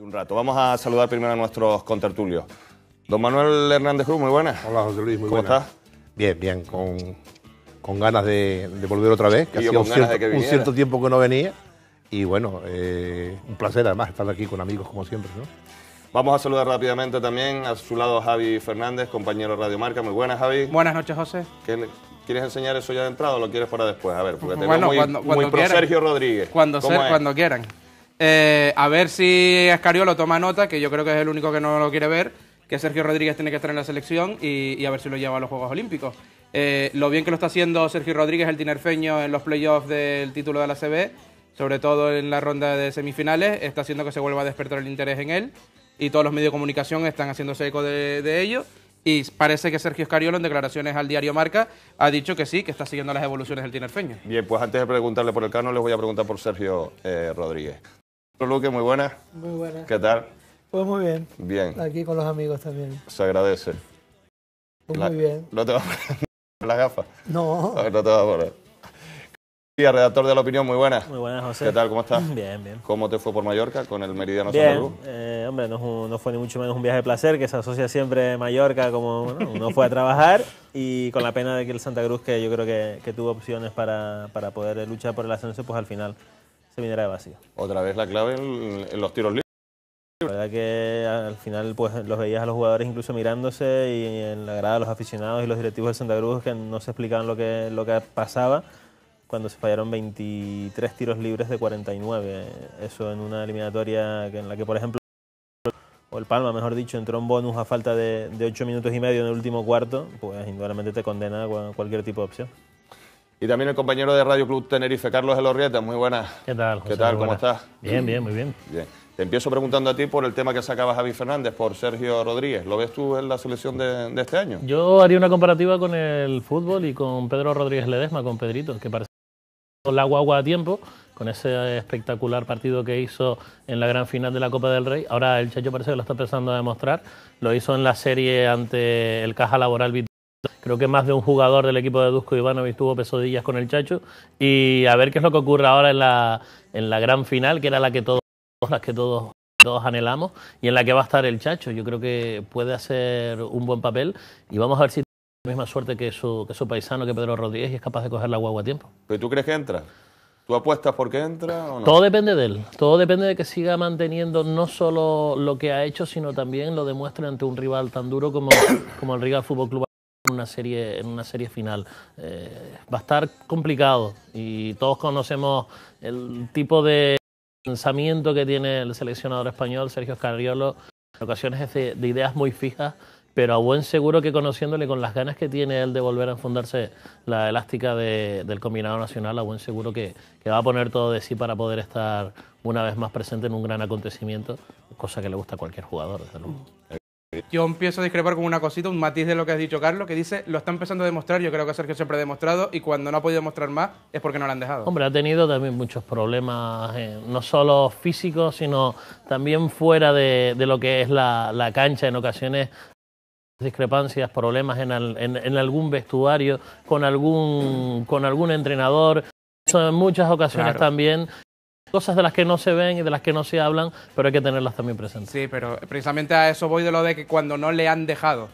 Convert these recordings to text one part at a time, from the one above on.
un rato. Vamos a saludar primero a nuestros contertulios. Don Manuel Hernández Cruz, muy buenas. Hola, José Luis, muy buenas. ¿Cómo estás? Bien, bien, con, ganas de, volver otra vez, que hacía un, cierto, tiempo que no venía. Y bueno, eh, un placer además estar aquí con amigos como siempre. Vamos a saludar rápidamente también a su lado Javi Fernández, compañero de Radio Marca. Muy buenas, Javi. Buenas noches, José. ¿Quieres enseñar eso ya de entrada o lo quieres para después? A ver, porque te bueno, muy, cuando, Sergio Rodríguez. Cuando, cuando quieran. Eh, a ver si Ascariolo toma nota, que yo creo que es el único que no lo quiere ver, que Sergio Rodríguez tiene que estar en la selección y, a ver si lo lleva a los Juegos Olímpicos. Eh, lo bien que lo está haciendo Sergio Rodríguez, el tinerfeño, en los playoffs del título de la CB, sobre todo en la ronda de semifinales, está haciendo que se vuelva a despertar el interés en él y todos los medios de comunicación están haciéndose eco de, ello. Y parece que Sergio Escariolo, en declaraciones al diario Marca, ha dicho que sí, que está siguiendo las evoluciones del tinerfeño. Bien, pues antes de preguntarle por el Cano, les voy a preguntar por Sergio eh, Rodríguez. Luque, muy buena. Muy buena. ¿Qué tal? Pues muy bien. Bien. Aquí con los amigos también. Se agradece. Pues muy bien. ¿No te vas a poner las gafas? No. te a redactor de La Opinión, muy buena. Muy buenas, José. ¿Qué tal? ¿Cómo estás? Bien, bien. ¿Cómo te fue por Mallorca con el Meridiano bien, eh, hombre, no, fue ni mucho menos un viaje de placer, que se asocia siempre Mallorca como uno fue a trabajar y con la pena de que el Santa Cruz, que yo creo que, que tuvo opciones para, para poder luchar por el ascenso, pues al final otra vez la clave en, los tiros libres. La verdad que al final pues los veías a los jugadores incluso mirándose y en la grada los aficionados y los directivos del Santa Cruz que no se explicaban lo que, lo que pasaba cuando se fallaron 23 tiros libres de 49. Eso en una eliminatoria en la que por ejemplo, o el Palma mejor dicho, entró en bonus a falta de, de 8 minutos y medio en el último cuarto, pues indudablemente te condena cualquier tipo de opción. Y también el compañero de Radio Club Tenerife, Carlos Elorrieta. Muy buenas. ¿Qué tal, ¿Qué tal? ¿Cómo estás? Bien, bien, muy bien. Te empiezo preguntando a ti por el tema que sacaba Javi Fernández, por Sergio Rodríguez. ¿Lo ves tú en la selección de, este año? Yo haría una comparativa con el fútbol y con Pedro Rodríguez Ledesma, con Pedrito, que parece la guagua a tiempo, con ese espectacular partido que hizo en la gran final de la Copa del Rey. Ahora el chacho parece que lo está empezando a demostrar. Lo hizo en la serie ante el Caja Laboral Vitoria. Creo que más de un jugador del equipo de Dusko Ivanovic tuvo pesadillas con el Chacho. Y a ver qué es lo que ocurre ahora en la, en la gran final, que era la que todos, las que todos, todos anhelamos, y en la que va a estar el Chacho. Yo creo que puede hacer un buen papel y vamos a ver si tiene la misma suerte que su, que su paisano, que Pedro Rodríguez, y es capaz de coger la guagua a tiempo. ¿Pero tú crees que entra? ¿Tú apuestas por que entra o no? Todo depende de él. Todo depende de que siga manteniendo no solo lo que ha hecho, sino también lo demuestre ante un rival tan duro como, como el Riga Fútbol Club una serie, en una serie final. Eh, va a estar complicado y todos conocemos el tipo de pensamiento que tiene el seleccionador español, Sergio Scariolo. en ocasiones es de, ideas muy fijas pero a buen seguro que conociéndole con las ganas que tiene él de volver a fundarse la elástica del combinado nacional, a buen seguro que, que, va a poner todo de sí para poder estar una vez más presente en un gran acontecimiento, cosa que le gusta a cualquier jugador, desde luego. Mm. Yo empiezo a discrepar con una cosita, un matiz de lo que has dicho, Carlos, que dice, lo está empezando a demostrar, yo creo que Sergio siempre ha demostrado, y cuando no ha podido demostrar más es porque no lo han dejado. Hombre, ha tenido también muchos problemas, eh, no solo físicos, sino también fuera de, lo que es la, cancha, en ocasiones discrepancias, problemas en, algún vestuario, con algún, con algún entrenador. en muchas ocasiones también cosas de las que no se ven y de las que no se hablan, pero hay que tenerlas también presentes. Sí, pero precisamente a eso voy de lo de que cuando no le han dejado.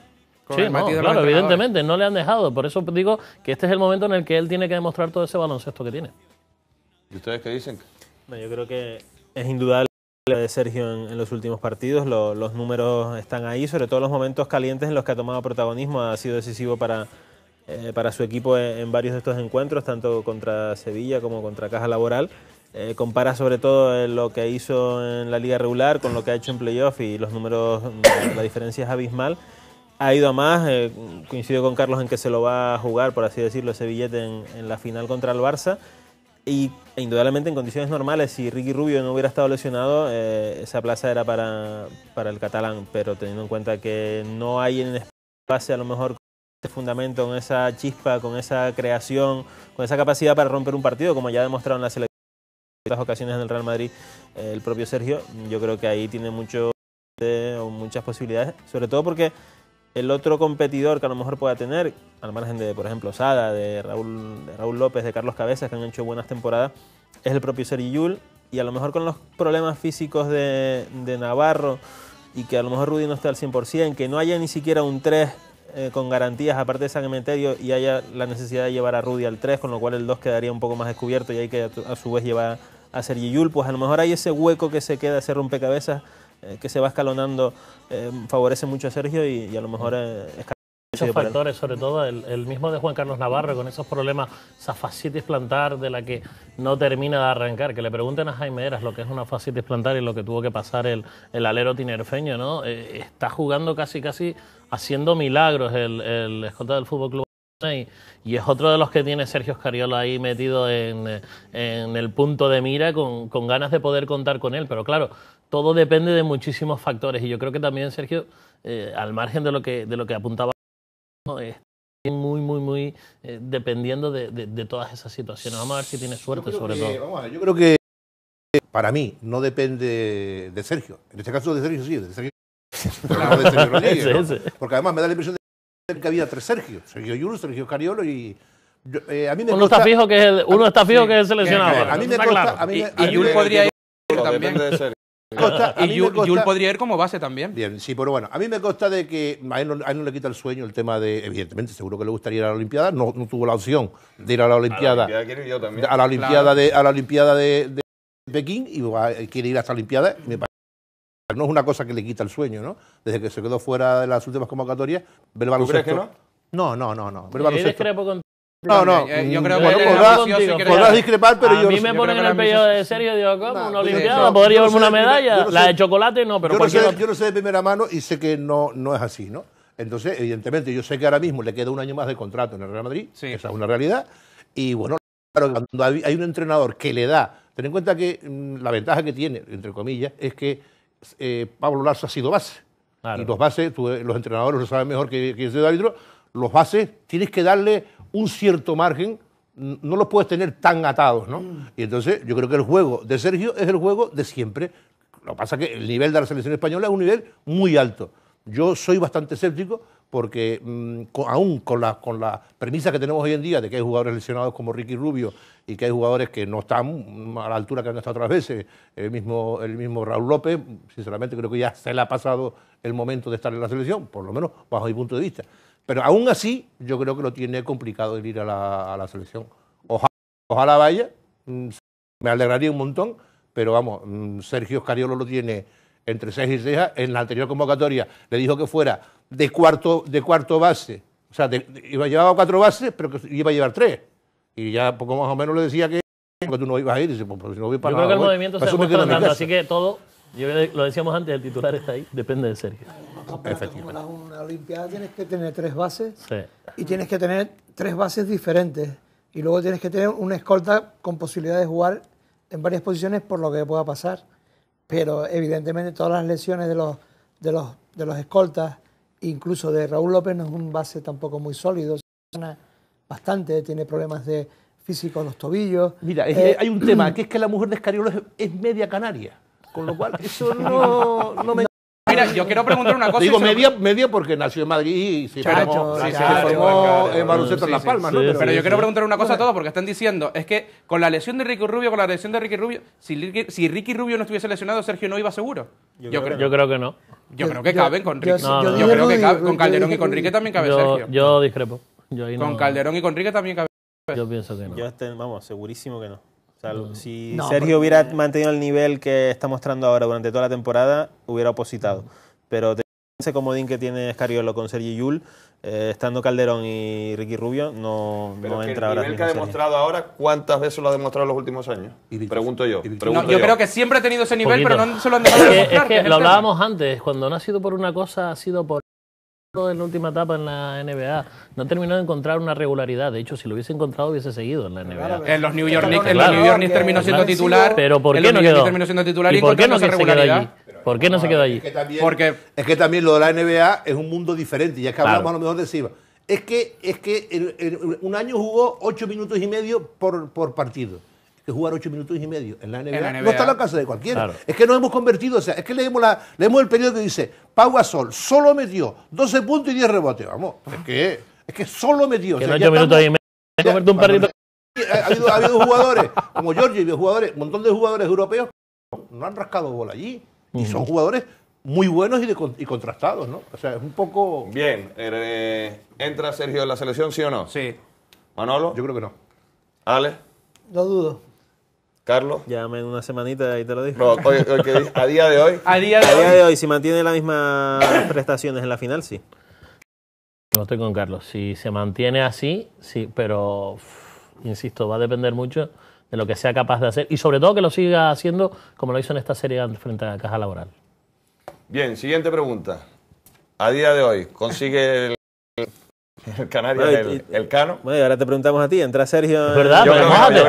sí, claro, evidentemente, no le han dejado. Por eso digo que este es el momento en el que él tiene que demostrar todo ese baloncesto que tiene. ¿Y ustedes qué dicen? yo creo que es indudable de Sergio en, los últimos partidos. los números están ahí, sobre todo los momentos calientes en los que ha tomado protagonismo. Ha sido decisivo para, eh, para su equipo en varios de estos encuentros, tanto contra Sevilla como contra Caja Laboral. Eh, compara sobre todo eh, lo que hizo en la liga regular con lo que ha hecho en playoff y los números, mm, la diferencia es abismal. Ha ido a más, eh, coincido con Carlos en que se lo va a jugar, por así decirlo, ese billete en, la final contra el Barça. Y e indudablemente en condiciones normales, si Ricky Rubio no hubiera estado lesionado, esa plaza era para, para el catalán, pero teniendo en cuenta que no hay en espacio a lo mejor ese fundamento, con esa chispa, con esa creación, con esa capacidad para romper un partido, como ya ha demostrado en la selección las ocasiones en el Real Madrid el propio Sergio, yo creo que ahí tiene mucho, muchas posibilidades, sobre todo porque el otro competidor que a lo mejor pueda tener, al margen de, por ejemplo, Sada, de Raúl, Raúl López, de Carlos Cabezas, que han hecho buenas temporadas, es el propio Sergio Yul, y a lo mejor con los problemas físicos de, de Navarro, y que a lo mejor Rudy no esté al 100%, que no haya ni siquiera un 3 eh, con garantías aparte de San Cementerio y haya la necesidad de llevar a Rudy al 3, con lo cual el 2 quedaría un poco más descubierto y hay que a su vez llevar a Sergi Yul, pues a lo mejor hay ese hueco que se queda, ese rompecabezas eh, que se va escalonando, eh, favorece mucho a Sergio y, y a lo mejor esos factores, sobre todo el, mismo de Juan Carlos Navarro, con esos problemas, esa fascitis plantar de la que no termina de arrancar. Que le pregunten a Jaime Eras lo que es una fascitis plantar y lo que tuvo que pasar el, alero tinerfeño, ¿no? Eh, está jugando casi, casi haciendo milagros el, J del Fútbol Club. Y, es otro de los que tiene Sergio Escariola ahí metido en, el punto de mira con, ganas de poder contar con él. Pero claro, todo depende de muchísimos factores y yo creo que también Sergio, eh, al margen de lo que, de lo que apuntaba es muy, muy, muy eh, dependiendo de, de, todas esas situaciones. Vamos a ver si tiene suerte, sobre todo. Vamos a ver, yo creo que para mí no depende de Sergio. En este caso de Sergio sí, de Sergio. Porque además me da la impresión de que había tres Sergio. Sergio Yul, Sergio Cariolo y... Eh, a mí me uno está fijo que es uno está fijo que es seleccionado. A mí me consta, y, Yulo podría ir también y Jul, podría ir como base también. Bien, sí, pero bueno, a mí me consta de que a él, no, le quita el sueño el tema de, evidentemente, seguro que le gustaría ir a la Olimpiada, no, tuvo la opción de ir a la Olimpiada. A la Olimpiada, de, a la Olimpiada de, Pekín y quiere ir a esta Olimpiada, me parece no es una cosa que le quita el sueño, ¿no? Desde que se quedó fuera de las últimas convocatorias, ¿Tú crees que no? No, no, no, no, no. Eh, yo creo que podrás, discrepar, pero yo... A mí me ponen en el periodo de serio digo, ¿cómo? ¿Un ¿Una ¿Podría llevarme una medalla? la de chocolate no, pero yo no, sé, yo sé de primera mano y sé que no, no es así, ¿no? Entonces, evidentemente, yo sé que ahora mismo le queda un año más de contrato en el Real Madrid, esa es una realidad, y bueno, claro, cuando hay un entrenador que le da, ten en cuenta que mm, la ventaja que tiene, entre comillas, es que eh, Pablo Lazo ha sido base. Y los bases, eh, los entrenadores lo saben mejor que, que ese árbitro, los bases tienes que darle un cierto margen, no los puedes tener tan atados, ¿no? Mm. Y entonces yo creo que el juego de Sergio es el juego de siempre. Lo que pasa es que el nivel de la selección española es un nivel muy alto. Yo soy bastante escéptico porque mm, aún con la, con premisa que tenemos hoy en día de que hay jugadores lesionados como Ricky Rubio y que hay jugadores que no están a la altura que han estado otras veces, el mismo, el mismo Raúl López, sinceramente creo que ya se le ha pasado el momento de estar en la selección, por lo menos bajo mi punto de vista. Pero aún así, yo creo que lo tiene complicado ir a la, selección. Ojalá, vaya, mm, me alegraría un montón, pero vamos, mm, Sergio Oscariolo lo tiene entre seis y seis. En la anterior convocatoria le dijo que fuera de cuarto, de cuarto base. O sea, iba a llevar cuatro bases, pero que iba a llevar tres. Y ya poco más o menos le decía que, tú no ibas a ir. Pues, pues, si no voy para Yo creo que el movimiento se así que todo, lo decíamos antes, el titular está ahí, depende de Sergio campeonatos una tienes que tener tres bases y tienes que tener tres bases diferentes. Y luego tienes que tener una escolta con posibilidad de jugar en varias posiciones por lo que pueda pasar. Pero evidentemente todas las lesiones de los, de los, de los escoltas, incluso de Raúl López, no es un base tampoco muy sólido. Bastante, tiene problemas de físico en los tobillos. Mira, eh, hay un tema, que es que la mujer de Escariolo es, media canaria. Con lo cual, eso no me yo quiero preguntar una cosa. Digo, media, porque nació en Madrid y se formó, en Pero, yo quiero preguntar una cosa a todos porque están diciendo, es que con la lesión de Ricky Rubio, con la lesión de Ricky Rubio, si Ricky, Rubio no estuviese lesionado, Sergio no iba seguro. Yo, creo, yo creo, que no. Yo, creo que caben con Ricky. yo, creo que con Calderón y con Ricky también cabe Sergio. Yo discrepo. con Calderón y con Ricky también cabe. Yo pienso que no. Yo estoy, vamos, segurísimo que no si Sergio hubiera mantenido el nivel que está mostrando ahora durante toda la temporada, hubiera opositado. Pero ese comodín que tiene Escariolo con Sergio Yul, eh, estando Calderón y Ricky Rubio, no, no entra el nivel que ha demostrado ahora, ¿cuántas veces lo ha demostrado en los últimos años? Pregunto yo. yo, creo que siempre ha tenido ese nivel, pero no se lo han demostrado. Es que, lo hablábamos antes, cuando no ha sido por una cosa, ha sido por en la última etapa en la NBA. No terminó de encontrar una regularidad. De hecho, si lo hubiese encontrado, hubiese seguido en la NBA. en los New York Knicks, New York terminó siendo titular. Pero ¿por qué no quedó? Terminó siendo titular y, por qué no se quedó allí? ¿Por no se quedó allí? Es que, también, Porque... es que también lo de la NBA es un mundo diferente. Ya es que hablamos a lo mejor de Siva. Es que, es que un año jugó ocho minutos y medio por, por partido que jugar ocho minutos y medio en la NBA. No está la casa de cualquiera. Es que no hemos convertido, o sea, es que leemos, la, leemos el periodo que dice, Pau Gasol solo metió 12 puntos y 10 rebotes. Vamos, es que, es que solo metió. en ocho minutos y medio. un eh, ha, habido, ha habido jugadores como Giorgio jugadores, un montón de jugadores europeos no han rascado bola allí. Y son jugadores muy buenos y, contrastados, ¿no? O sea, es un poco... Bien, eh, eh, ¿entra Sergio en la selección, sí o no? Sí. ¿Manolo? Yo creo que no. ¿Ale? No dudo. Carlos. llame en una semanita y te lo digo. a día de hoy. A día de, si mantiene las mismas prestaciones en la final, sí. No estoy con Carlos. Si se mantiene así, sí, pero insisto, va a depender mucho de lo que sea capaz de hacer y sobre todo que lo siga haciendo como lo hizo en esta serie frente a la Caja Laboral. Bien, siguiente pregunta. A día de hoy, ¿consigue el El canario, el, cano. Bueno, y ahora te preguntamos a ti, entra Sergio. ¿Verdad? Yo, creo, que no, yo no. yo,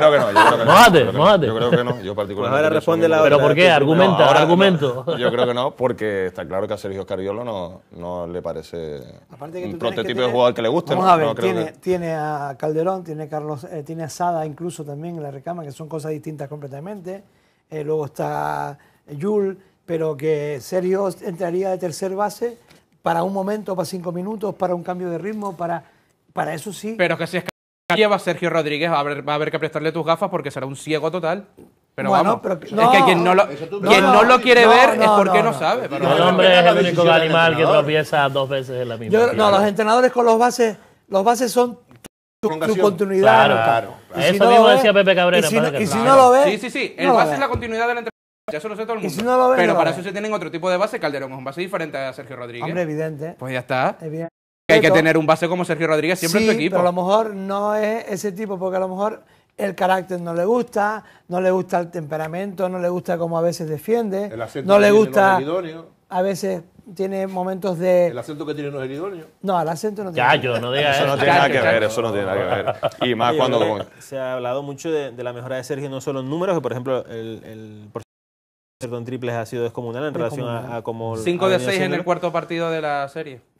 creo que no, yo particularmente. ahora responde la ¿Pero por qué? Argumenta, ahora, argumento. yo creo que no, porque está claro que a Sergio Cariolo no, no le parece un prototipo de jugador que le guste. Vamos a ver, tiene, tiene, a Calderón, tiene, Carlos, eh, tiene a Sada incluso también en la recama, que son cosas distintas completamente. Eh, luego está Yul, pero que Sergio entraría de tercer base para un momento, para cinco minutos, para un cambio de ritmo, para, para eso sí. Pero que si es que lleva Sergio Rodríguez, va a, haber, va a haber que prestarle tus gafas porque será un ciego total. Pero bueno, vamos, es que quien no lo, quien no, lo quiere ver es porque no, sabe. el hombre es el único animal que tropieza dos veces en la misma. no, los entrenadores con los bases, los bases son tu, continuidad. Claro, claro. Eso mismo decía Pepe Cabrera. Y si, y si no lo ves... Sí, sí, sí. El base es la continuidad del entrenador. Ya eso lo sé todo el mundo. pero para eso se tienen otro tipo de base. Calderón es un base diferente a Sergio Rodríguez. Hombre, evidente. Pues ya está. Hay que tener un base como Sergio Rodríguez siempre en tu equipo. Pero a lo mejor no es ese tipo, porque a lo mejor el carácter no le gusta, no le gusta el temperamento, no le gusta cómo a veces defiende, el no le gusta. A veces tiene momentos de. El acento que tiene no es el idóneo. No, el acento no tiene. Ya, yo no diga eso. no tiene nada que ver, eso no tiene nada que ver. Y más cuando. Se ha hablado mucho de, la mejora de Sergio, no solo en números, que por ejemplo el, el Perdón, triples ha sido descomunal en relación a, a como... 5 de 6 en el cuarto partido de la serie.